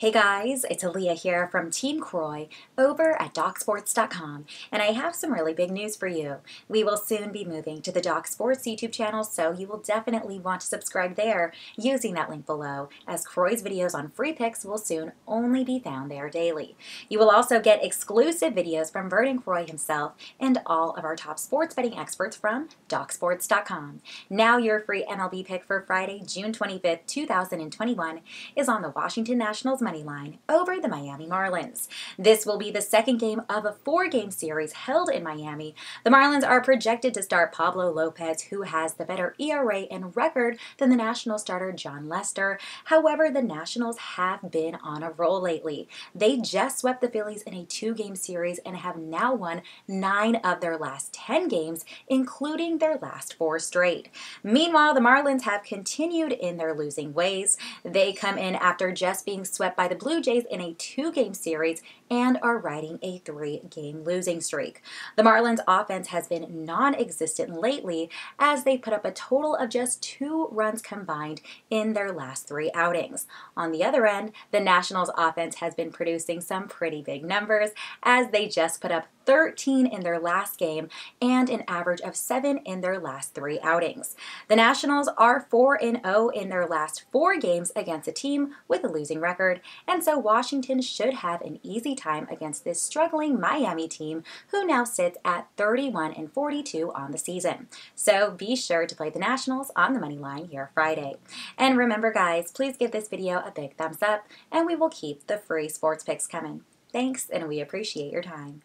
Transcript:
Hey guys, it's Aaliyah here from Team Croy over at DocSports.com, and I have some really big news for you. We will soon be moving to the DocSports YouTube channel, so you will definitely want to subscribe there using that link below, as Croy's videos on free picks will soon only be found there daily. You will also get exclusive videos from Vernon Croy himself and all of our top sports betting experts from DocSports.com. Now your free MLB pick for Friday, June 25th, 2021 is on the Washington Nationals money line over the Miami Marlins. This will be the second game of a four game series held in Miami. The Marlins are projected to start Pablo Lopez, who has the better ERA and record than the National starter John Lester. However, the Nationals have been on a roll lately. They just swept the Phillies in a two game series and have now won nine of their last 10 games, including their last four straight. Meanwhile, the Marlins have continued in their losing ways. They come in after just being swept by the Blue Jays in a two game series and are riding a three game losing streak. The Marlins' offense has been non existent lately as they put up a total of just two runs combined in their last three outings. On the other end, the Nationals' offense has been producing some pretty big numbers as they just put up 13 in their last game and an average of 7 in their last three outings. The Nationals are 4 0 in their last four games against a team with a losing record, and so Washington should have an easy time against this struggling Miami team who now sits at 31 and 42 on the season. So be sure to play the Nationals on the money line here Friday. And remember, guys, please give this video a big thumbs up, and we will keep the free sports picks coming. Thanks, and we appreciate your time.